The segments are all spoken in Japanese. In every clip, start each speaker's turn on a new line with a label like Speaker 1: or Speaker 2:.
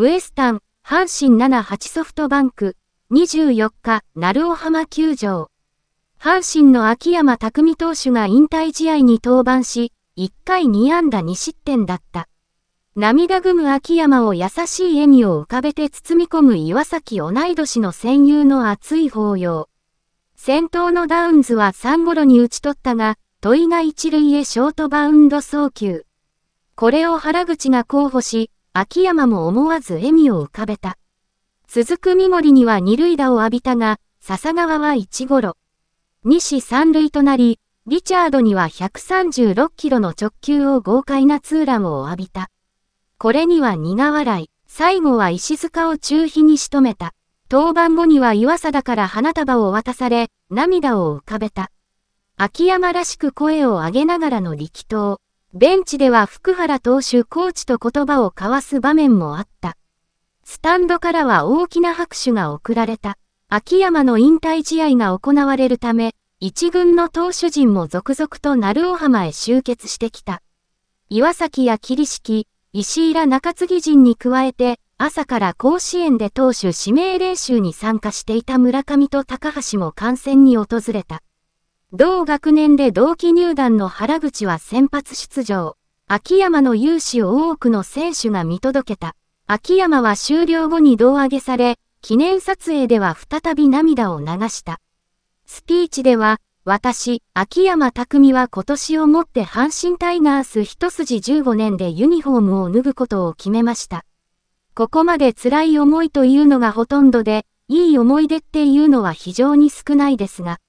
Speaker 1: ウエスタン、阪神78ソフトバンク、24日、鳴尾浜球場。阪神の秋山匠投手が引退試合に登板し、1回2安打2失点だった。涙ぐむ秋山を優しい笑みを浮かべて包み込む岩崎同い年の戦友の熱い抱擁。先頭のダウンズは3ゴロに打ち取ったが、問いが1塁へショートバウンド送球。これを原口が候補し、秋山も思わず笑みを浮かべた。続く三森には二塁打を浴びたが、笹川は1頃。二西三塁となり、リチャードには136キロの直球を豪快なツーランを浴びた。これには苦笑い。最後は石塚を中飛に仕留めた。登板後には岩佐だから花束を渡され、涙を浮かべた。秋山らしく声を上げながらの力投。ベンチでは福原投手コーチと言葉を交わす場面もあった。スタンドからは大きな拍手が送られた。秋山の引退試合が行われるため、一軍の投手陣も続々と鳴尾浜へ集結してきた。岩崎や霧敷、石井ら中継ぎ陣に加えて、朝から甲子園で投手指名練習に参加していた村上と高橋も観戦に訪れた。同学年で同期入団の原口は先発出場。秋山の勇姿を多くの選手が見届けた。秋山は終了後に胴上げされ、記念撮影では再び涙を流した。スピーチでは、私、秋山匠は今年をもって阪神タイガース一筋15年でユニフォームを脱ぐことを決めました。ここまで辛い思いというのがほとんどで、いい思い出っていうのは非常に少ないですが、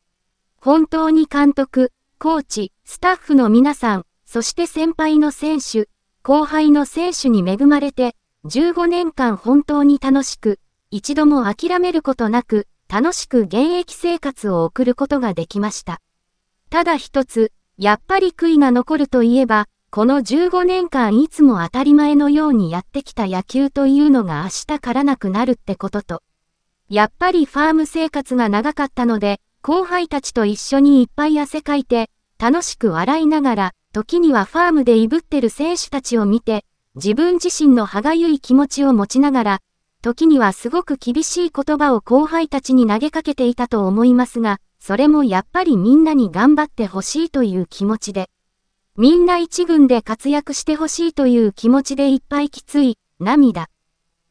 Speaker 1: 本当に監督、コーチ、スタッフの皆さん、そして先輩の選手、後輩の選手に恵まれて、15年間本当に楽しく、一度も諦めることなく、楽しく現役生活を送ることができました。ただ一つ、やっぱり悔いが残るといえば、この15年間いつも当たり前のようにやってきた野球というのが明日からなくなるってことと、やっぱりファーム生活が長かったので、後輩たちと一緒にいっぱい汗かいて、楽しく笑いながら、時にはファームでいぶってる選手たちを見て、自分自身の歯がゆい気持ちを持ちながら、時にはすごく厳しい言葉を後輩たちに投げかけていたと思いますが、それもやっぱりみんなに頑張ってほしいという気持ちで、みんな一軍で活躍してほしいという気持ちでいっぱいきつい、涙。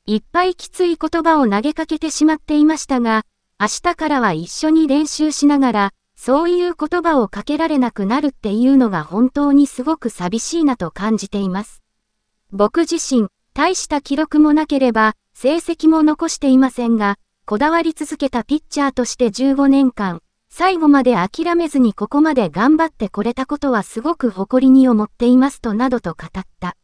Speaker 1: いっぱいきつい言葉を投げかけてしまっていましたが、明日からは一緒に練習しながら、そういう言葉をかけられなくなるっていうのが本当にすごく寂しいなと感じています。僕自身、大した記録もなければ、成績も残していませんが、こだわり続けたピッチャーとして15年間、最後まで諦めずにここまで頑張ってこれたことはすごく誇りに思っていますとなどと語った。